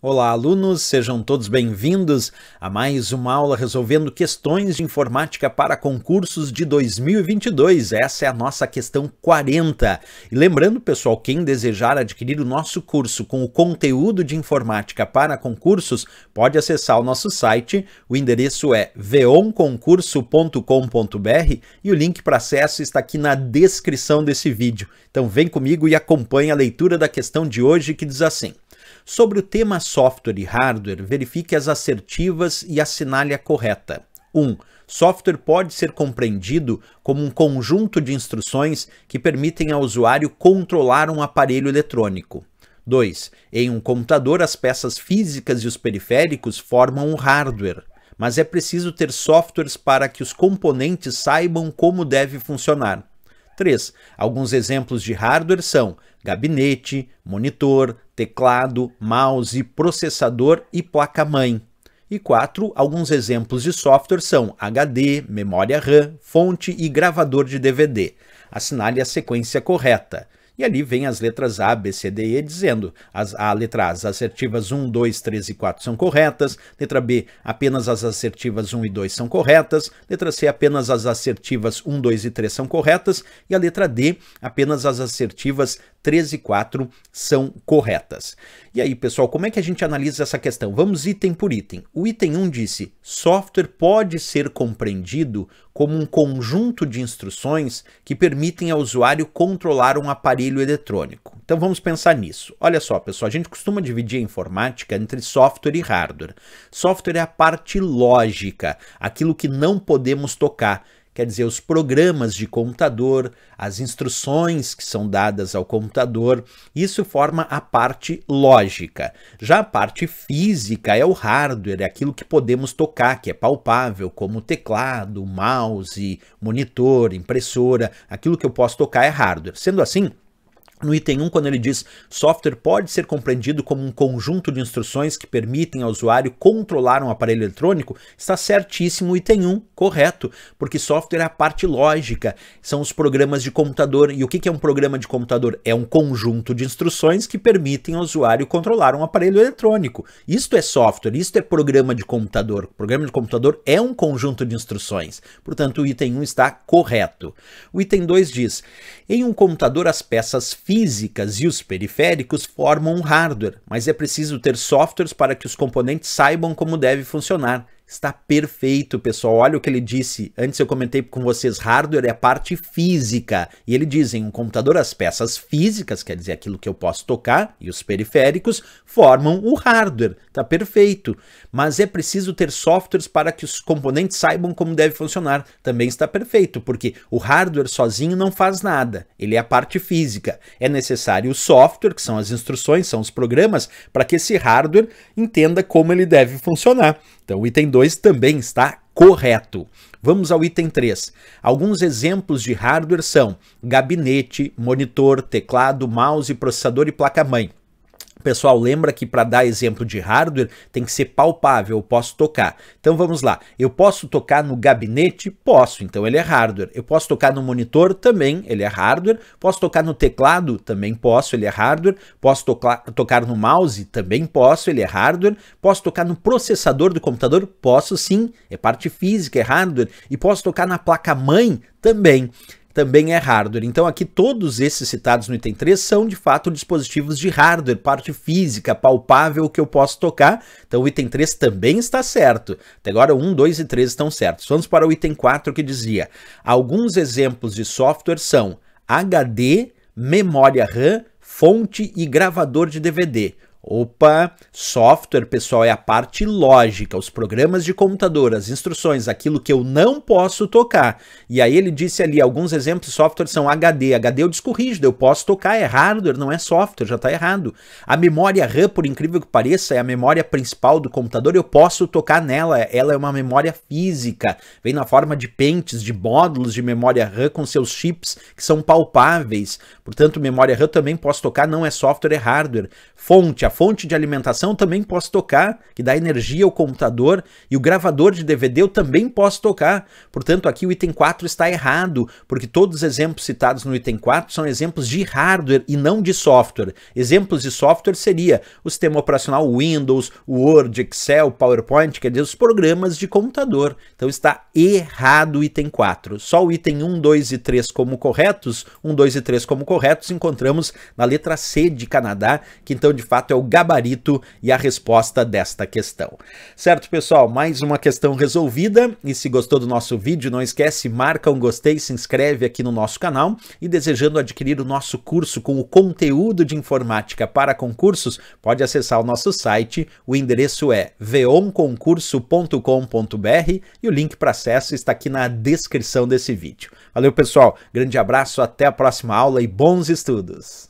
Olá, alunos, sejam todos bem-vindos a mais uma aula resolvendo questões de informática para concursos de 2022. Essa é a nossa questão 40. E lembrando, pessoal, quem desejar adquirir o nosso curso com o conteúdo de informática para concursos, pode acessar o nosso site. O endereço é veonconcurso.com.br e o link para acesso está aqui na descrição desse vídeo. Então, vem comigo e acompanhe a leitura da questão de hoje que diz assim. Sobre o tema software e hardware, verifique as assertivas e assinale a correta. 1. Um, software pode ser compreendido como um conjunto de instruções que permitem ao usuário controlar um aparelho eletrônico. 2. Em um computador, as peças físicas e os periféricos formam um hardware, mas é preciso ter softwares para que os componentes saibam como deve funcionar. 3. Alguns exemplos de hardware são gabinete, monitor, teclado, mouse, processador e placa-mãe. E 4. Alguns exemplos de software são HD, memória RAM, fonte e gravador de DVD. Assinale a sequência correta. E ali vem as letras A, B, C, D e E dizendo: as, a letra A, as assertivas 1, 2, 3 e 4 são corretas. Letra B, apenas as assertivas 1 e 2 são corretas. Letra C, apenas as assertivas 1, 2 e 3 são corretas. E a letra D, apenas as assertivas 3 e 4 são corretas. E aí, pessoal, como é que a gente analisa essa questão? Vamos item por item. O item 1 disse: software pode ser compreendido como um conjunto de instruções que permitem ao usuário controlar um aparelho eletrônico. Então vamos pensar nisso. Olha só, pessoal, a gente costuma dividir a informática entre software e hardware. Software é a parte lógica, aquilo que não podemos tocar quer dizer, os programas de computador, as instruções que são dadas ao computador, isso forma a parte lógica. Já a parte física é o hardware, é aquilo que podemos tocar, que é palpável, como teclado, mouse, monitor, impressora, aquilo que eu posso tocar é hardware. Sendo assim, no item 1, quando ele diz software pode ser compreendido como um conjunto de instruções que permitem ao usuário controlar um aparelho eletrônico, está certíssimo o item 1, correto, porque software é a parte lógica, são os programas de computador. E o que é um programa de computador? É um conjunto de instruções que permitem ao usuário controlar um aparelho eletrônico. Isto é software, isto é programa de computador. O programa de computador é um conjunto de instruções, portanto, o item 1 está correto. O item 2 diz: em um computador, as peças físicas e os periféricos formam um hardware, mas é preciso ter softwares para que os componentes saibam como deve funcionar. Está perfeito, pessoal. Olha o que ele disse. Antes eu comentei com vocês, hardware é a parte física. E ele diz em um computador as peças físicas, quer dizer, aquilo que eu posso tocar, e os periféricos formam o hardware. está perfeito. Mas é preciso ter softwares para que os componentes saibam como deve funcionar. Também está perfeito, porque o hardware sozinho não faz nada. Ele é a parte física. É necessário o software, que são as instruções, são os programas, para que esse hardware entenda como ele deve funcionar. Então, o item 2 2 também está correto. Vamos ao item 3. Alguns exemplos de hardware são gabinete, monitor, teclado, mouse, processador e placa-mãe. Pessoal, lembra que para dar exemplo de hardware tem que ser palpável, eu posso tocar. Então vamos lá, eu posso tocar no gabinete? Posso, então ele é hardware. Eu posso tocar no monitor? Também, ele é hardware. Posso tocar no teclado? Também posso, ele é hardware. Posso tocar, tocar no mouse? Também posso, ele é hardware. Posso tocar no processador do computador? Posso sim, é parte física, é hardware. E posso tocar na placa-mãe? Também também é hardware. Então aqui todos esses citados no item 3 são de fato dispositivos de hardware, parte física, palpável que eu posso tocar. Então o item 3 também está certo. Até agora 1, 2 e 3 estão certos. Vamos para o item 4 que dizia: alguns exemplos de software são HD, memória RAM, fonte e gravador de DVD. Opa, software, pessoal, é a parte lógica, os programas de computador, as instruções, aquilo que eu não posso tocar. E aí ele disse ali, alguns exemplos de software são HD, HD eu disco rígido, eu posso tocar, é hardware, não é software, já está errado. A memória RAM, por incrível que pareça, é a memória principal do computador, eu posso tocar nela, ela é uma memória física, vem na forma de pentes, de módulos de memória RAM com seus chips que são palpáveis. Portanto, memória RAM também posso tocar, não é software, é hardware. Fonte, a fonte de alimentação eu também posso tocar, que dá energia ao computador, e o gravador de DVD eu também posso tocar. Portanto, aqui o item 4 está errado, porque todos os exemplos citados no item 4 são exemplos de hardware e não de software. Exemplos de software seria o sistema operacional Windows, Word, Excel, PowerPoint, quer dizer, os programas de computador. Então está errado o item 4. Só o item 1, 2 e 3 como corretos, 1, 2 e 3 como corretos, encontramos na letra C de Canadá, que então de fato é o gabarito e a resposta desta questão. Certo, pessoal? Mais uma questão resolvida. E se gostou do nosso vídeo, não esquece, marca um gostei, se inscreve aqui no nosso canal. E desejando adquirir o nosso curso com o conteúdo de informática para concursos, pode acessar o nosso site. O endereço é veonconcurso.com.br e o link para acesso está aqui na descrição desse vídeo. Valeu, pessoal. Grande abraço, até a próxima aula e bons estudos!